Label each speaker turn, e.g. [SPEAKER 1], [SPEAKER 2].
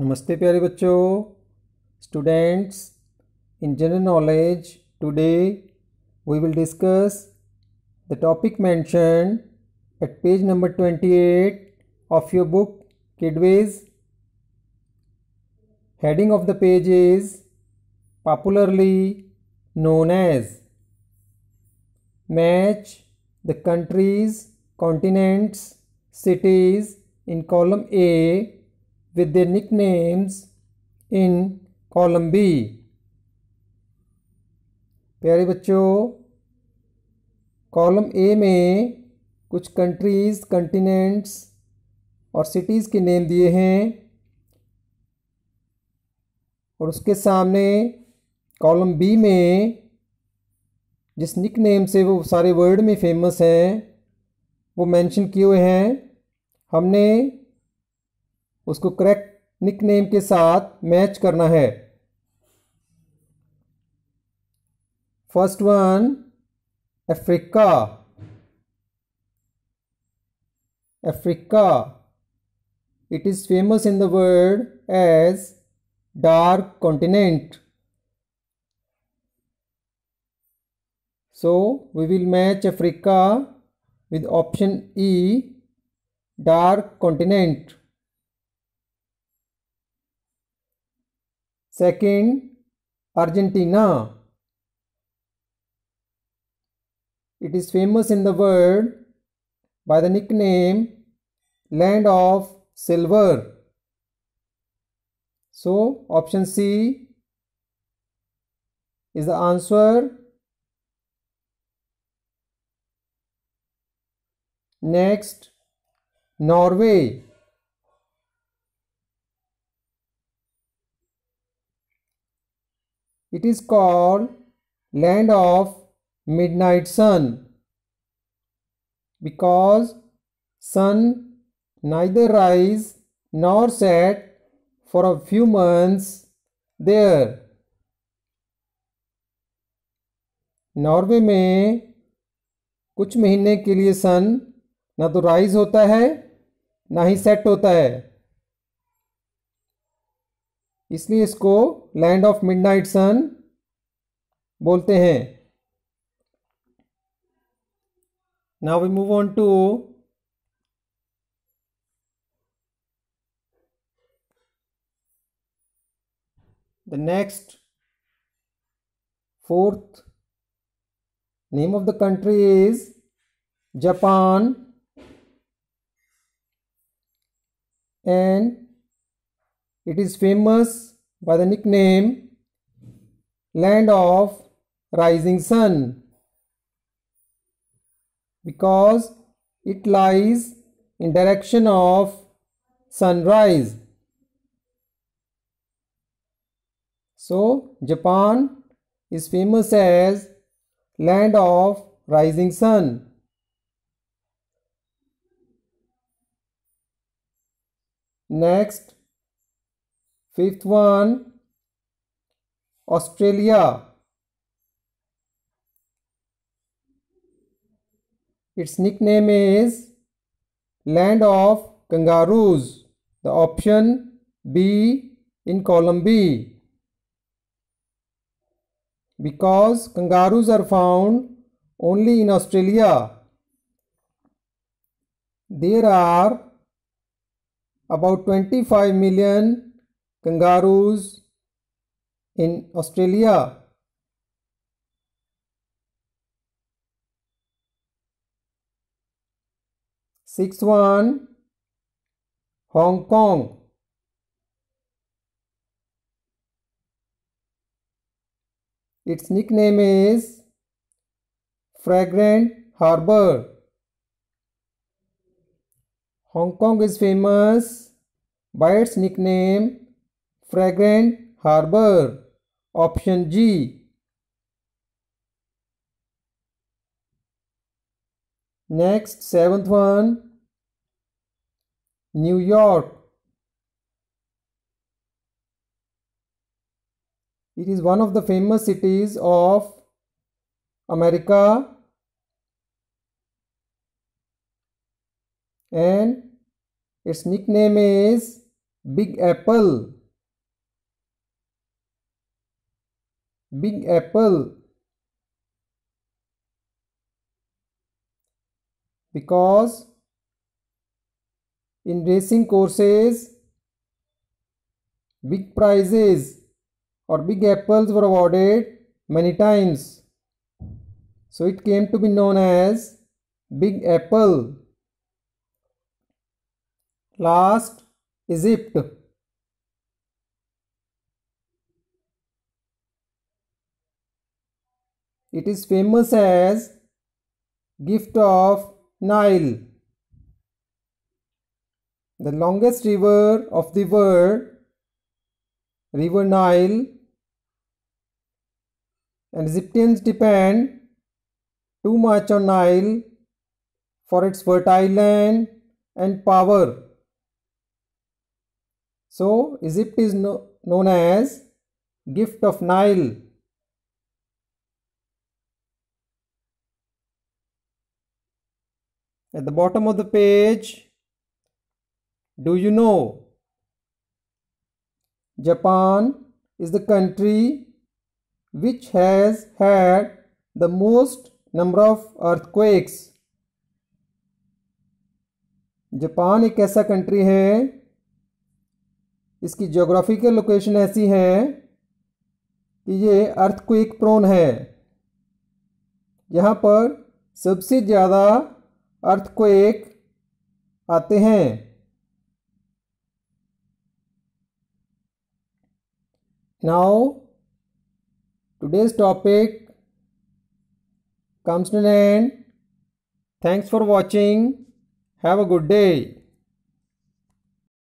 [SPEAKER 1] नमस्ते प्यारे बच्चों students in general knowledge today we will discuss the topic mention at page number twenty eight of your book Kidways heading of the page is popularly known as match the countries continents cities in column A with their nicknames in column B. प्यारे बच्चों column A में कुछ countries continents और cities के name दिए हैं और उसके सामने कॉलम बी में जिस निक नेम से वो सारे वर्ल्ड में फेमस हैं वो मेंशन किए हुए हैं हमने उसको करेक्ट निक नेम के साथ मैच करना है first one Africa Africa it is famous in the world as dark continent so we will match Africa with option E dark continent Second, Argentina. It is famous in the world by the nickname Land of Silver. So, option C is the answer. Next, Norway. it is called land of midnight sun because sun neither rise nor set for a few months there Norway में कुछ महीने के लिए सन ना तो rise होता है ना ही सेट होता है इसलिए इसको लैंड ऑफ मिडनाइट सन बोलते हैं now we move on to the next fourth name of the country is Japan and It is famous by the nickname Land of Rising Sun because it lies in direction of sunrise. So Japan is famous as land of rising sun. Next Fifth one, Australia. Its nickname is land of kangaroos. The option B in column B. Because kangaroos are found only in Australia. There are about 25 million kangaroos in Australia. Six one Hong Kong Its nickname is Fragrant Harbor. Hong Kong is famous by its nickname fragrant harbor. Option G. Next, seventh one, New York. It is one of the famous cities of America and its nickname is Big Apple. Big Apple because in racing courses big prizes or big apples were awarded many times so it came to be known as big apple last egypt It is famous as Gift of Nile, the longest river of the world, River Nile. And Egyptians depend too much on Nile for its fertile land and power. So, Egypt is no, known as gift of Nile. at the bottom of the page do you know Japan is the country which has had the most number of earthquakes japan ek aisa country hai iski geographical location aisi hai कि ये अर्थ quick prone है यहाँ पर सबसे ज़्यादा अर्थ को एक आते हैं now today's topic comes to end thanks for watching have a good day